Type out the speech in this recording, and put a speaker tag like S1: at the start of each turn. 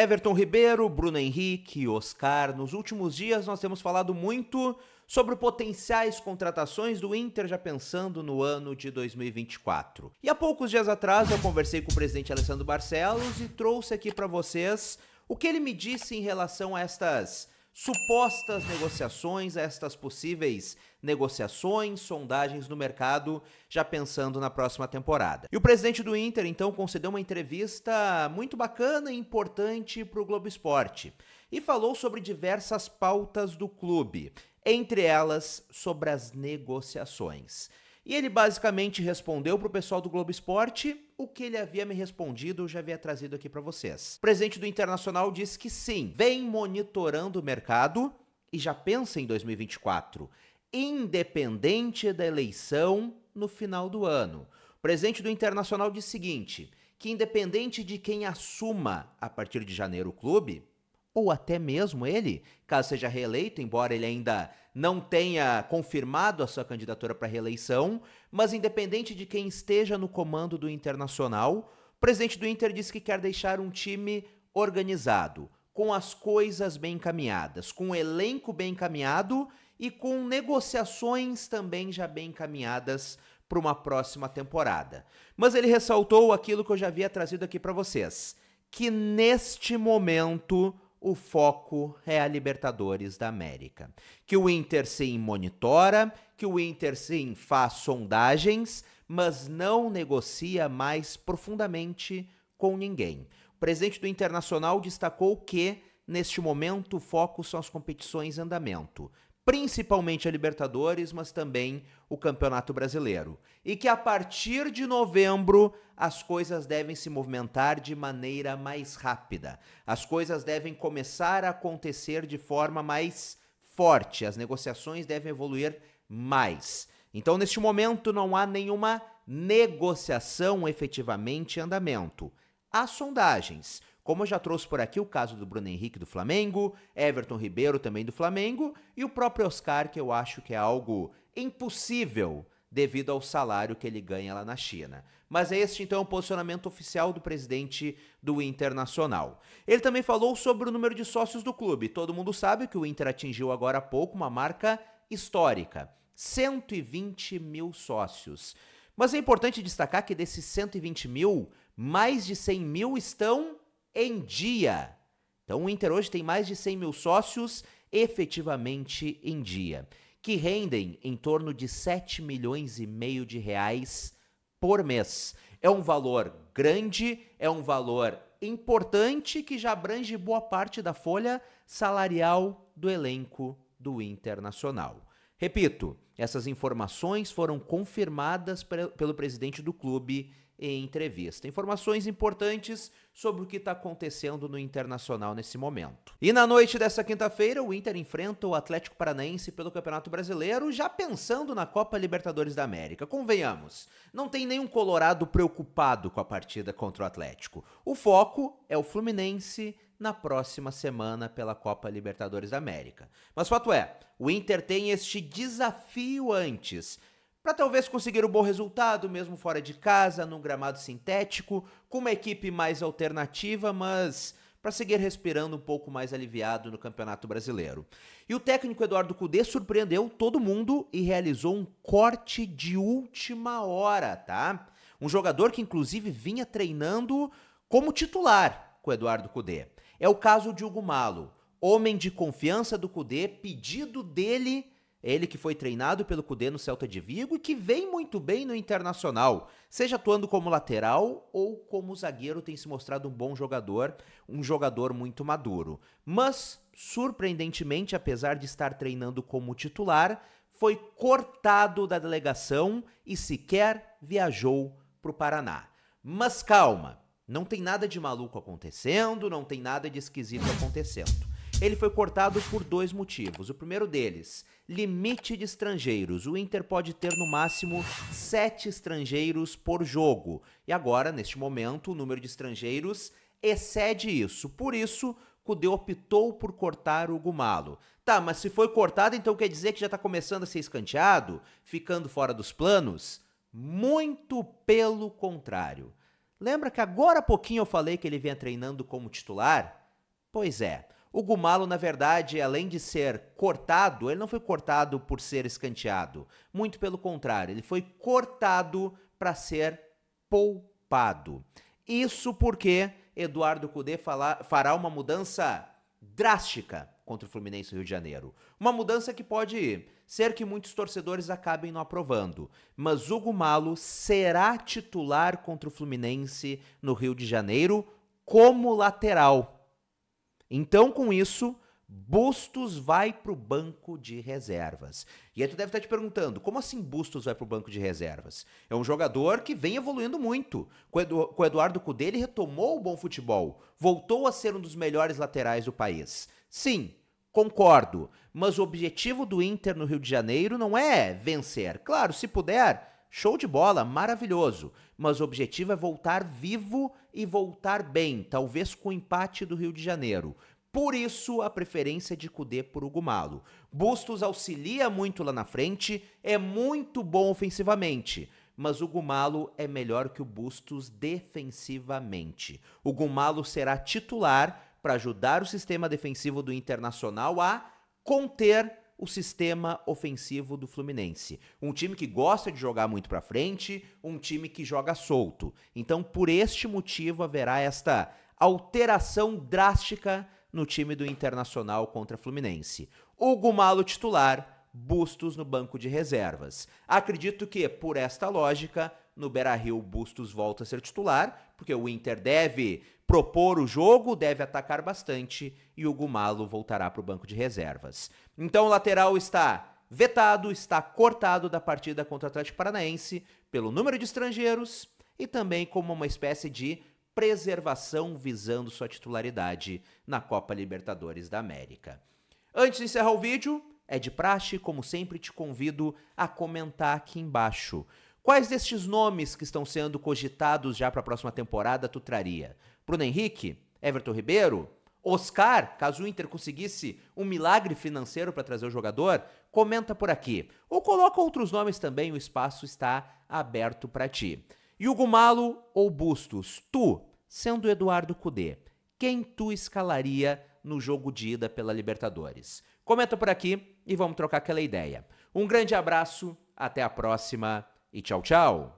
S1: Everton Ribeiro, Bruno Henrique, Oscar. Nos últimos dias nós temos falado muito sobre potenciais contratações do Inter já pensando no ano de 2024. E há poucos dias atrás eu conversei com o presidente Alessandro Barcelos e trouxe aqui para vocês o que ele me disse em relação a estas supostas negociações, estas possíveis negociações, sondagens no mercado, já pensando na próxima temporada. E o presidente do Inter, então, concedeu uma entrevista muito bacana e importante para o Globo Esporte e falou sobre diversas pautas do clube, entre elas sobre as negociações. E ele basicamente respondeu para o pessoal do Globo Esporte o que ele havia me respondido, eu já havia trazido aqui para vocês. O presidente do Internacional disse que sim, vem monitorando o mercado e já pensa em 2024, independente da eleição no final do ano. O presidente do Internacional disse o seguinte: que independente de quem assuma a partir de janeiro o clube, ou até mesmo ele, caso seja reeleito, embora ele ainda não tenha confirmado a sua candidatura para reeleição, mas independente de quem esteja no comando do Internacional, o presidente do Inter disse que quer deixar um time organizado, com as coisas bem encaminhadas, com o um elenco bem encaminhado e com negociações também já bem encaminhadas para uma próxima temporada. Mas ele ressaltou aquilo que eu já havia trazido aqui para vocês, que neste momento o foco é a Libertadores da América. Que o Inter sim monitora, que o Inter sim faz sondagens, mas não negocia mais profundamente com ninguém. O presidente do Internacional destacou que, neste momento, o foco são as competições em andamento principalmente a Libertadores, mas também o Campeonato Brasileiro. E que a partir de novembro as coisas devem se movimentar de maneira mais rápida. As coisas devem começar a acontecer de forma mais forte, as negociações devem evoluir mais. Então, neste momento, não há nenhuma negociação efetivamente em andamento. Há sondagens. Como eu já trouxe por aqui o caso do Bruno Henrique do Flamengo, Everton Ribeiro também do Flamengo e o próprio Oscar, que eu acho que é algo impossível devido ao salário que ele ganha lá na China. Mas é este então é o posicionamento oficial do presidente do Internacional. Ele também falou sobre o número de sócios do clube. Todo mundo sabe que o Inter atingiu agora há pouco uma marca histórica: 120 mil sócios. Mas é importante destacar que desses 120 mil, mais de 100 mil estão em dia. Então o Inter hoje tem mais de 100 mil sócios efetivamente em dia, que rendem em torno de 7 milhões e meio de reais por mês. É um valor grande, é um valor importante que já abrange boa parte da folha salarial do elenco do Internacional. Repito, essas informações foram confirmadas pelo presidente do clube, em entrevista. Informações importantes sobre o que está acontecendo no Internacional nesse momento. E na noite dessa quinta-feira, o Inter enfrenta o Atlético Paranaense pelo Campeonato Brasileiro, já pensando na Copa Libertadores da América. Convenhamos, não tem nenhum colorado preocupado com a partida contra o Atlético. O foco é o Fluminense na próxima semana pela Copa Libertadores da América. Mas fato é, o Inter tem este desafio antes para talvez conseguir um bom resultado, mesmo fora de casa, num gramado sintético, com uma equipe mais alternativa, mas para seguir respirando um pouco mais aliviado no Campeonato Brasileiro. E o técnico Eduardo Cudê surpreendeu todo mundo e realizou um corte de última hora, tá? Um jogador que inclusive vinha treinando como titular com o Eduardo Cudê. É o caso de Hugo Malo, homem de confiança do Cudê, pedido dele ele que foi treinado pelo Cudê no Celta de Vigo e que vem muito bem no Internacional, seja atuando como lateral ou como zagueiro, tem se mostrado um bom jogador, um jogador muito maduro. Mas, surpreendentemente, apesar de estar treinando como titular, foi cortado da delegação e sequer viajou para o Paraná. Mas calma, não tem nada de maluco acontecendo, não tem nada de esquisito acontecendo ele foi cortado por dois motivos. O primeiro deles, limite de estrangeiros. O Inter pode ter no máximo sete estrangeiros por jogo. E agora, neste momento, o número de estrangeiros excede isso. Por isso, Kudê optou por cortar o Gumalo. Tá, mas se foi cortado, então quer dizer que já está começando a ser escanteado? Ficando fora dos planos? Muito pelo contrário. Lembra que agora há pouquinho eu falei que ele vinha treinando como titular? Pois é. O Gumalo, na verdade, além de ser cortado, ele não foi cortado por ser escanteado. Muito pelo contrário, ele foi cortado para ser poupado. Isso porque Eduardo Cudê fala, fará uma mudança drástica contra o Fluminense Rio de Janeiro. Uma mudança que pode ser que muitos torcedores acabem não aprovando, mas Hugo Malo será titular contra o Fluminense no Rio de Janeiro como lateral. Então, com isso, Bustos vai para o banco de reservas. E aí tu deve estar tá te perguntando, como assim Bustos vai para o banco de reservas? É um jogador que vem evoluindo muito. Com o Eduardo Cudê, ele retomou o bom futebol, voltou a ser um dos melhores laterais do país. Sim, concordo, mas o objetivo do Inter no Rio de Janeiro não é vencer. Claro, se puder, show de bola, maravilhoso. Mas o objetivo é voltar vivo e voltar bem, talvez com o empate do Rio de Janeiro. Por isso, a preferência de Cudê por Ugumalo. Bustos auxilia muito lá na frente, é muito bom ofensivamente, mas o Gumalo é melhor que o Bustos defensivamente. O Gumalo será titular para ajudar o sistema defensivo do Internacional a conter o sistema ofensivo do Fluminense. Um time que gosta de jogar muito para frente, um time que joga solto. Então, por este motivo, haverá esta alteração drástica no time do Internacional contra Fluminense. Hugo Malo titular, Bustos no banco de reservas. Acredito que, por esta lógica, no Beira-Rio Bustos volta a ser titular, porque o Inter deve propor o jogo, deve atacar bastante e o Gumalo voltará para o banco de reservas. Então o lateral está vetado, está cortado da partida contra o Atlético Paranaense pelo número de estrangeiros e também como uma espécie de preservação visando sua titularidade na Copa Libertadores da América. Antes de encerrar o vídeo, é de praxe, como sempre, te convido a comentar aqui embaixo Quais destes nomes que estão sendo cogitados já para a próxima temporada tu traria? Bruno Henrique? Everton Ribeiro? Oscar, caso o Inter conseguisse um milagre financeiro para trazer o jogador, comenta por aqui. Ou coloca outros nomes também, o espaço está aberto para ti. Hugo Malo ou Bustos? Tu, sendo Eduardo Cudê, quem tu escalaria no jogo de ida pela Libertadores? Comenta por aqui e vamos trocar aquela ideia. Um grande abraço, até a próxima e tchau, tchau!